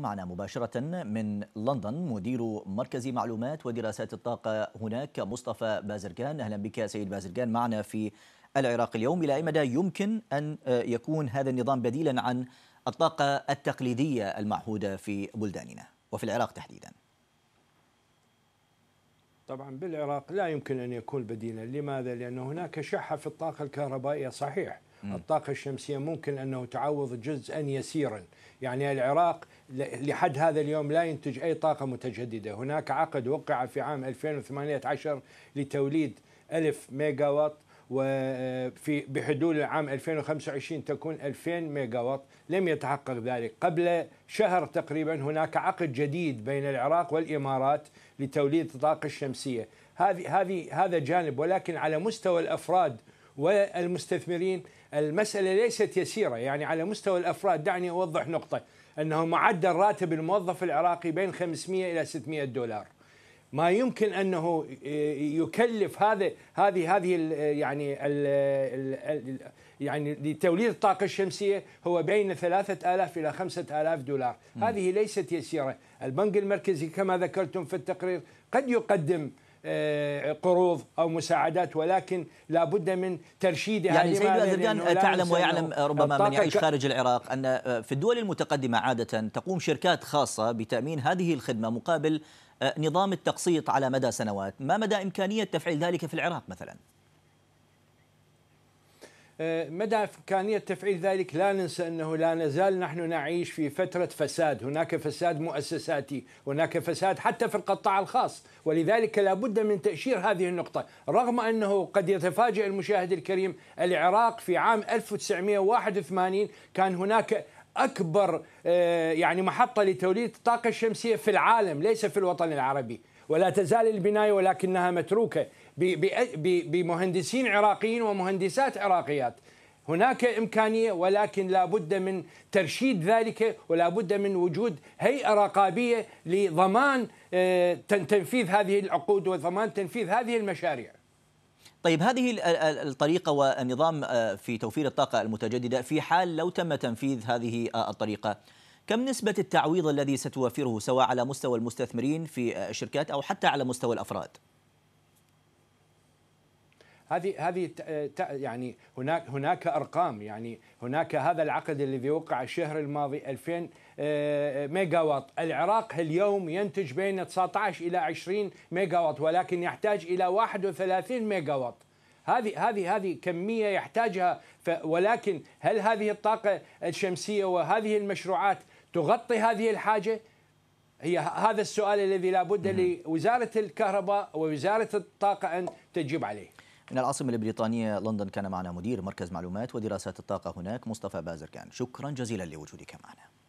معنا مباشرة من لندن مدير مركز معلومات ودراسات الطاقة هناك مصطفى بازرجان أهلا بك سيد بازرجان معنا في العراق اليوم إلى أي مدى يمكن أن آه، يكون هذا النظام بديلا عن الطاقة التقليدية المعهودة في بلداننا وفي العراق تحديدا طبعا بالعراق لا يمكن أن يكون بديلا لماذا؟ لأن هناك شحة في الطاقة الكهربائية صحيح الطاقة الشمسية ممكن أنه تعوض جزءا يسيرا يعني العراق لحد هذا اليوم لا ينتج أي طاقة متجددة هناك عقد وقع في عام 2018 لتوليد 1000 ميجا وات وفي بحدود العام 2025 تكون 2000 ميجا وات لم يتحقق ذلك قبل شهر تقريبا هناك عقد جديد بين العراق والامارات لتوليد الطاقه الشمسيه هذه هذه هذا جانب ولكن على مستوى الافراد والمستثمرين المساله ليست يسيره يعني على مستوى الافراد دعني اوضح نقطه انه معدل راتب الموظف العراقي بين 500 الى 600 دولار ما يمكن انه يكلف هذا هذه هذه يعني الـ الـ يعني لتوليد الطاقه الشمسيه هو بين 3000 الى 5000 دولار، م. هذه ليست يسيره، البنك المركزي كما ذكرتم في التقرير قد يقدم آه، قروض او مساعدات ولكن لابد من ترشيدها يعني سيد بازرجان تعلم ويعلم ربما من يعيش خارج العراق ان آه، في الدول المتقدمه عاده تقوم شركات خاصه بتامين هذه الخدمه مقابل آه، نظام التقسيط على مدى سنوات، ما مدى امكانيه تفعيل ذلك في العراق مثلا؟ مدى إمكانية تفعيل ذلك لا ننسى أنه لا نزال نحن نعيش في فترة فساد هناك فساد مؤسساتي هناك فساد حتى في القطاع الخاص ولذلك لابد من تأشير هذه النقطة رغم أنه قد يتفاجئ المشاهد الكريم العراق في عام 1981 كان هناك أكبر آه، يعني محطة لتوليد الطاقة الشمسية في العالم ليس في الوطن العربي ولا تزال البناية ولكنها متروكة بمهندسين عراقيين ومهندسات عراقيات هناك إمكانية ولكن لا بد من ترشيد ذلك ولا بد من وجود هيئة رقابية لضمان آه، تنفيذ هذه العقود وضمان تنفيذ هذه المشاريع طيب هذه الطريقة والنظام آه، في توفير الطاقة المتجددة في حال لو تم تنفيذ هذه آه، الطريقة كم نسبة التعويض الذي ستوفره سواء على مستوى المستثمرين في الشركات أو حتى على مستوى الأفراد؟ هذه هذه يعني هناك هناك ارقام يعني هناك هذا العقد الذي وقع الشهر الماضي 2000 آه، آه، ميجا وات العراق اليوم ينتج بين 19 الى 20 ميجا وات ولكن يحتاج الى 31 ميجا وات هذه هذه هذه كميه يحتاجها ولكن هل هذه الطاقه الشمسيه وهذه المشروعات تغطي هذه الحاجه؟ هي هذا السؤال الذي لابد لوزاره الكهرباء ووزاره الطاقه ان تجيب عليه. من العاصمة البريطانية لندن كان معنا مدير مركز معلومات ودراسات الطاقة هناك مصطفى بازركان شكرا جزيلا لوجودك معنا